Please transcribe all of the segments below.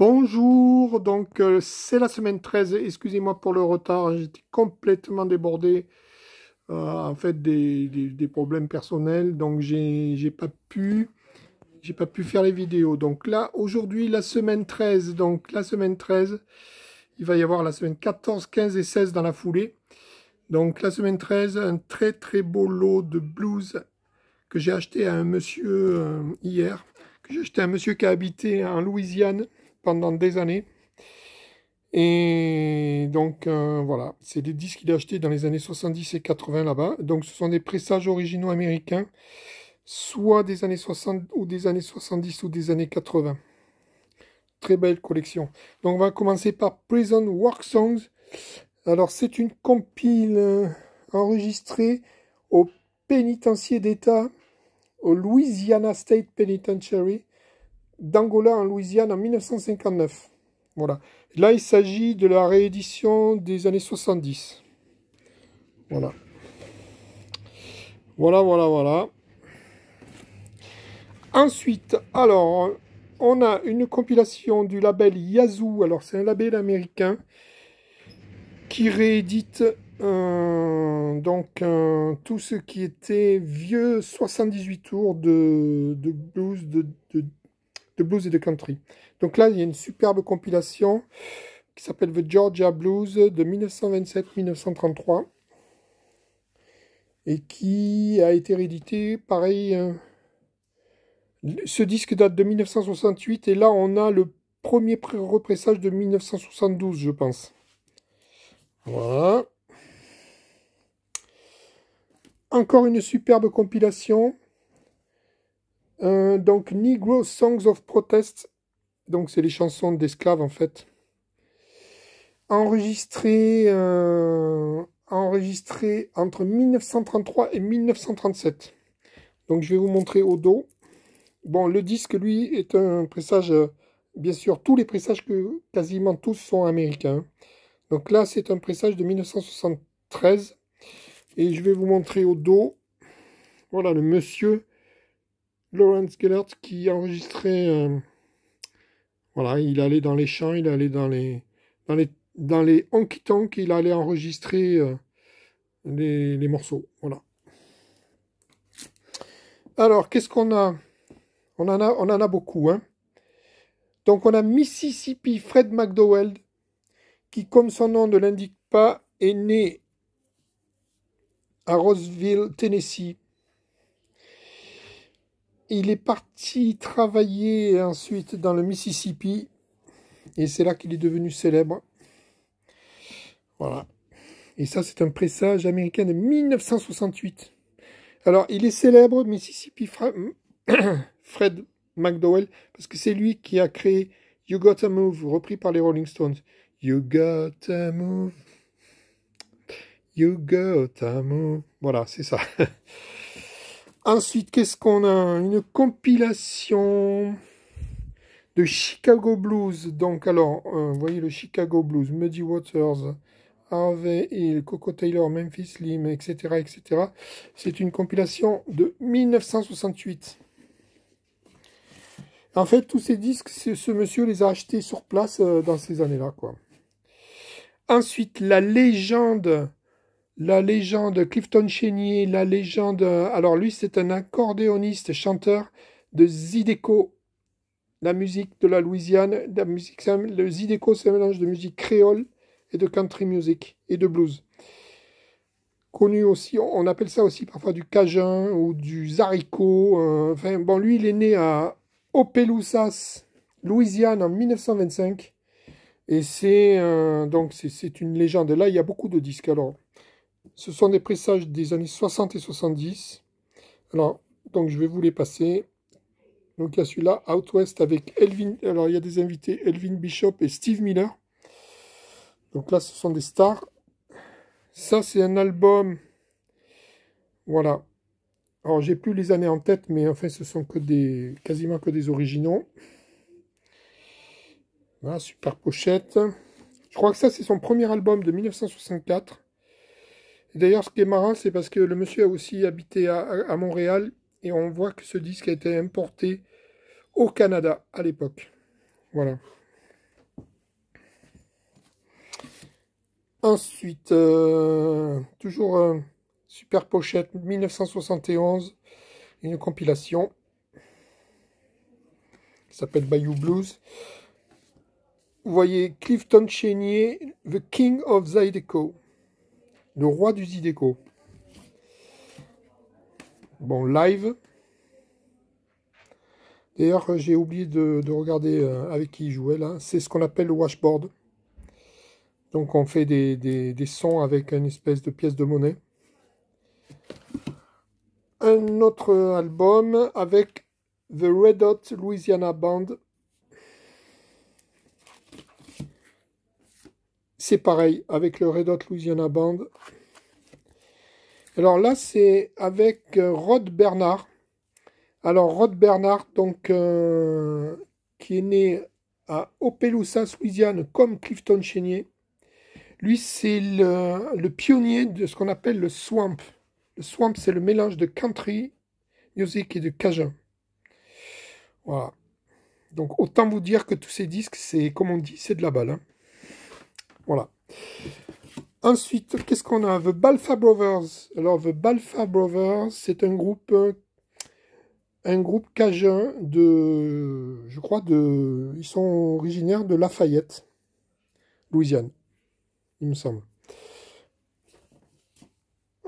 Bonjour, donc euh, c'est la semaine 13, excusez-moi pour le retard, j'étais complètement débordé, euh, en fait des, problèmes personnels, donc j'ai pas pu j'ai pas pu faire les vidéos. Donc là, aujourd'hui, la semaine 13, donc la semaine 13, il va y avoir la semaine 14, 15 et 16 dans la foulée. Donc la semaine 13, un très très beau lot de blues que j'ai acheté à un monsieur euh, hier, que j'ai acheté à un monsieur qui a habité en Louisiane, pendant des années. Et donc euh, voilà, c'est des disques qu'il a achetés dans les années 70 et 80 là-bas. Donc ce sont des pressages originaux américains, soit des années 60 ou des années 70 ou des années 80. Très belle collection. Donc on va commencer par Prison Work Songs. Alors c'est une compile enregistrée au pénitencier d'État, au Louisiana State Penitentiary, d'Angola en Louisiane en 1959. Voilà. Là, il s'agit de la réédition des années 70. Voilà. Voilà, voilà, voilà. Ensuite, alors, on a une compilation du label Yazoo. Alors, c'est un label américain qui réédite euh, donc euh, tout ce qui était vieux 78 tours de, blues, de, de de blues et de country. Donc là, il y a une superbe compilation qui s'appelle The Georgia Blues de 1927-1933 et qui a été réédité, pareil. Hein, ce disque date de 1968 et là, on a le premier repressage de 1972, je pense. Voilà. Encore une superbe compilation euh, donc Negro Songs of Protest, donc c'est les chansons d'esclaves en fait, enregistré euh, entre 1933 et 1937. Donc je vais vous montrer au dos. Bon, le disque lui est un pressage, euh, bien sûr, tous les pressages que quasiment tous sont américains. Donc là c'est un pressage de 1973 et je vais vous montrer au dos. Voilà le monsieur Lawrence Gellert qui enregistrait. Euh, voilà, il allait dans les champs, il allait dans les dans les dans les honky il allait enregistrer euh, les, morceaux. Voilà. Alors, qu'est-ce qu'on a On en a on en a beaucoup, hein. Donc on a Mississippi Fred McDowell qui, comme son nom ne l'indique pas, est né à Roseville, Tennessee, il est parti travailler ensuite dans le Mississippi et c'est là qu'il est devenu célèbre. Voilà. Et ça, c'est un pressage américain de 1968. Alors, il est célèbre, Mississippi Fred McDowell, parce que c'est lui qui a créé You a Move, repris par les Rolling Stones. You got a Move. You got a Move. Voilà, c'est ça. Ensuite, qu'est-ce qu'on a Une compilation de Chicago Blues. Donc, alors, euh, vous voyez le Chicago Blues, Muddy Waters, Harvey Hill, Coco Taylor, Memphis Lim, etc. etc. C'est une compilation de 1968. En fait, tous ces disques, ce monsieur les a achetés sur place euh, dans ces années-là. quoi. Ensuite, la légende la légende Clifton chenier la légende. Alors lui, c'est un accordéoniste, chanteur de Zydeco, la musique de la Louisiane. La musique, le Zydeco, c'est un mélange de musique créole et de country music et de blues. Connu aussi, on appelle ça aussi parfois du cajun ou du zarico. Euh, enfin, bon, lui, il est né à Opelousas, Louisiane, en 1925. Et c'est euh, donc c'est une légende. Là, il y a beaucoup de disques. Alors, ce sont des pressages des années 60 et 70. Alors, donc je vais vous les passer. Donc il y a celui-là, Out West, avec Elvin. Alors il y a des invités, Elvin Bishop et Steve Miller. Donc là, ce sont des stars. Ça, c'est un album. Voilà. Alors j'ai plus les années en tête, mais en fait, ce sont que des. quasiment que des originaux. Voilà, super pochette. Je crois que ça, c'est son premier album de 1964. D'ailleurs, ce qui est marrant, c'est parce que le monsieur a aussi habité à, Montréal et on voit que ce disque a été importé au Canada à l'époque. Voilà. Ensuite, euh, toujours un euh, Super Pochette 1971, une compilation qui s'appelle Bayou Blues. Vous voyez Clifton Chenier, The King of Zydeco. Le roi du Zideco. Bon, live. D'ailleurs, j'ai oublié de, regarder euh, avec qui il jouait là. C'est ce qu'on appelle le washboard. Donc on fait des, sons avec une espèce de pièce de monnaie. Un autre album avec The Red Hot Louisiana Band C'est pareil avec le Red Hot Louisiana Band. Alors là, c'est avec euh, Rod Bernard. Alors Rod Bernard, donc, euh, qui est né à Opelousas, Louisiane, comme Clifton Chenier Lui, c'est le, pionnier de ce qu'on appelle le swamp. Le swamp, c'est le mélange de country music et de cajun. Voilà. Donc, autant vous dire que tous ces disques, c'est, comme on dit, c'est de la balle. Hein. Voilà. Ensuite, qu'est-ce qu'on a The Balfa Brothers. Alors, The Balfa Brothers, c'est un groupe, un groupe cajun de, je crois, de, ils sont originaires de Lafayette, Louisiane, il me semble.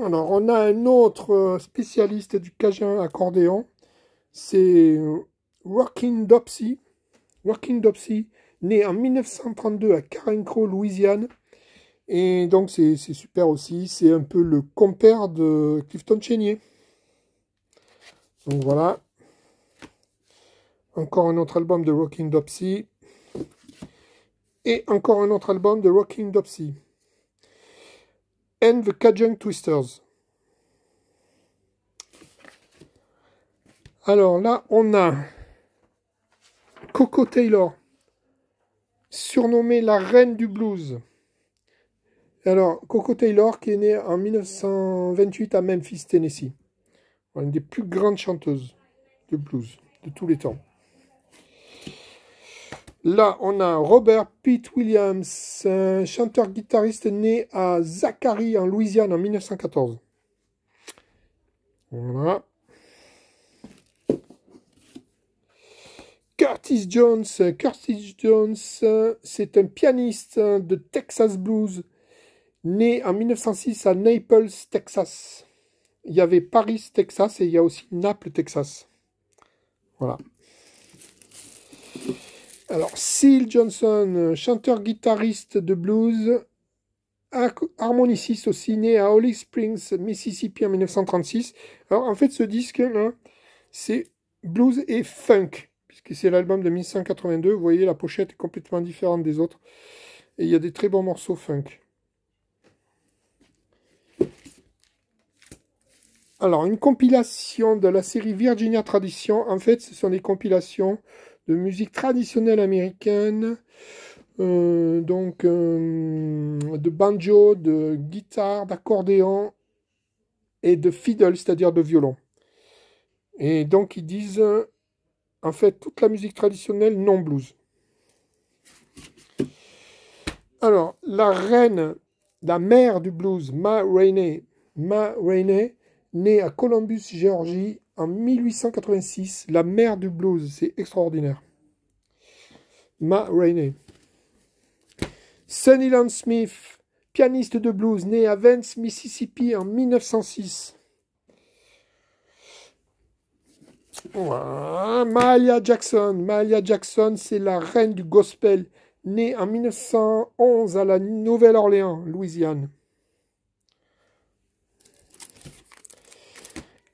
Alors, on a un autre euh, spécialiste du cajun accordéon, c'est Rockin' Dopsy. Rockin' Dopsy, né en 1932 à Carenco, Louisiane. Et donc c'est super aussi, c'est un peu le compère de Clifton Chénier. Donc voilà. Encore un autre album de Rocking Dopsy. Et encore un autre album de Rocking Dopsy. And the Cajun Twisters. Alors là, on a Coco Taylor surnommée la reine du blues. Alors, Coco Taylor, qui est née en 1928 à Memphis, Tennessee. Une des plus grandes chanteuses de blues de tous les temps. Là, on a Robert Pete Williams, un chanteur-guitariste né à Zachary, en Louisiane, en 1914. Voilà. Curtis Jones. Curtis Jones, c'est un pianiste de Texas Blues, né en 1906 à Naples, Texas. Il y avait Paris, Texas, et il y a aussi Naples, Texas. Voilà. Alors, Seal Johnson, chanteur guitariste de blues, harmoniciste aussi, né à Holly Springs, Mississippi en 1936. Alors, en fait, ce disque, c'est blues et funk puisque c'est l'album de 1182. Vous voyez, la pochette est complètement différente des autres. Et il y a des très bons morceaux funk. Alors, une compilation de la série Virginia Tradition. En fait, ce sont des compilations de musique traditionnelle américaine. Euh, donc, euh, de banjo, de guitare, d'accordéon et de fiddle, c'est-à-dire de violon. Et donc, ils disent en fait toute la musique traditionnelle non blues. Alors, la reine, la mère du blues, Ma Rainey, Ma Rainey, née à Columbus, Géorgie, en 1886, la mère du blues, c'est extraordinaire. Ma Rainey. Sunnyland Smith, pianiste de blues, né à Vance, Mississippi, en 1906. Malia Jackson. Mahalia Jackson, c'est la reine du gospel, née en 1911 à la Nouvelle-Orléans, Louisiane.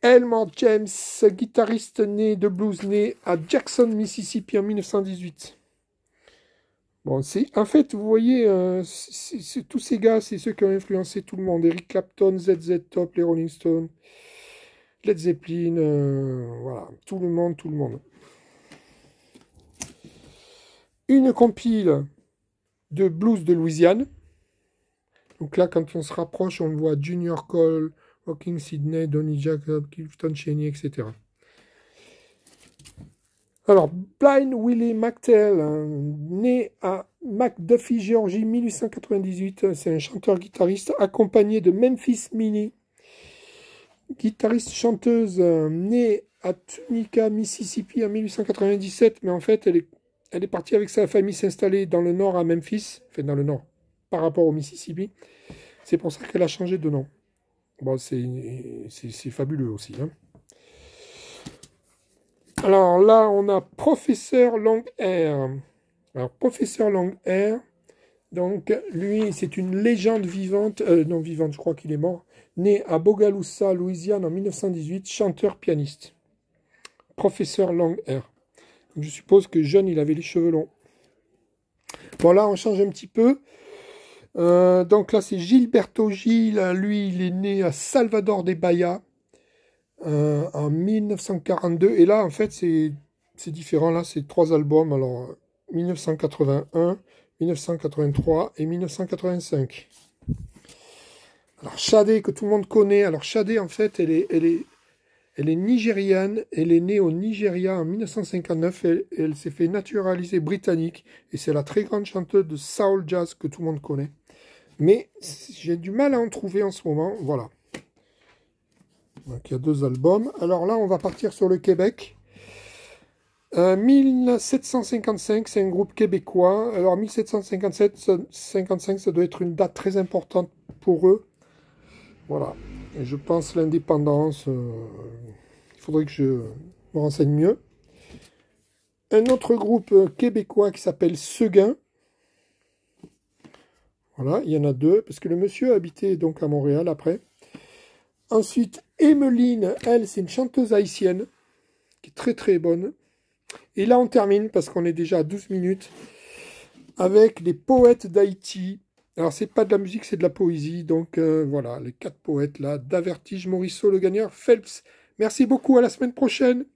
Elmore James, guitariste né de blues, né à Jackson, Mississippi en 1918. Bon, c'est en fait, vous voyez, euh, tous ces gars, c'est ceux qui ont influencé tout le monde. Eric Clapton, ZZ Top, les Rolling Stones. Led Zeppelin, euh, voilà, tout le monde, tout le monde. Une compile de blues de Louisiane. Donc là, quand on se rapproche, on voit Junior Cole, Walking Sydney, Donny Jacob, Clifton Cheney, etc. Alors, Blind Willie McTell, hein, né à McDuffie, Géorgie, 1898, c'est un chanteur-guitariste accompagné de Memphis Mini, guitariste chanteuse euh, née à Tunica, Mississippi en 1897, mais en fait elle est, elle est partie avec sa famille s'installer dans le nord à Memphis, fait dans le nord, par rapport au Mississippi. C'est pour ça qu'elle a changé de nom. Bon, c'est fabuleux aussi. Hein. Alors là, on a Professeur Long Air. Alors, Professeur Long Air, donc, lui, c'est une légende vivante, euh, non vivante, je crois qu'il est mort, né à Bogalusa, Louisiane en 1918, chanteur-pianiste, professeur langue air. je suppose que jeune, il avait les cheveux longs. Bon, là, on change un petit peu. Euh, donc là, c'est Gilberto Gil. Lui, il est né à Salvador de Bahia euh, en 1942. Et là, en fait, c'est différent. Là, c'est trois albums. Alors, 1981. 1983 et 1985. Alors Shadé, que tout le monde connaît. Alors Shadé, en fait, elle est, elle, est, elle est nigériane. Elle est née au Nigeria en 1959 elle, elle s'est fait naturaliser britannique. Et c'est la très grande chanteuse de soul jazz que tout le monde connaît. Mais j'ai du mal à en trouver en ce moment. Voilà. Donc il y a deux albums. Alors là, on va partir sur le Québec. 1755, euh, c'est un groupe québécois. Alors 1757, ça doit être une date très importante pour eux. Voilà. je pense l'indépendance. Euh, il faudrait que je me renseigne mieux. Un autre groupe euh, québécois qui s'appelle Seguin. Voilà, il y en a deux, parce que le monsieur habitait donc à Montréal après. Ensuite, Emmeline, elle, c'est une chanteuse haïtienne, qui est très très bonne. Et là, on termine parce qu'on est déjà à 12 minutes avec les poètes d'Haïti. Alors, c'est pas de la musique, c'est de la poésie. Donc, euh, voilà, les quatre poètes là Davertige, Morisseau, Le Gagneur, Phelps. Merci beaucoup, à la semaine prochaine.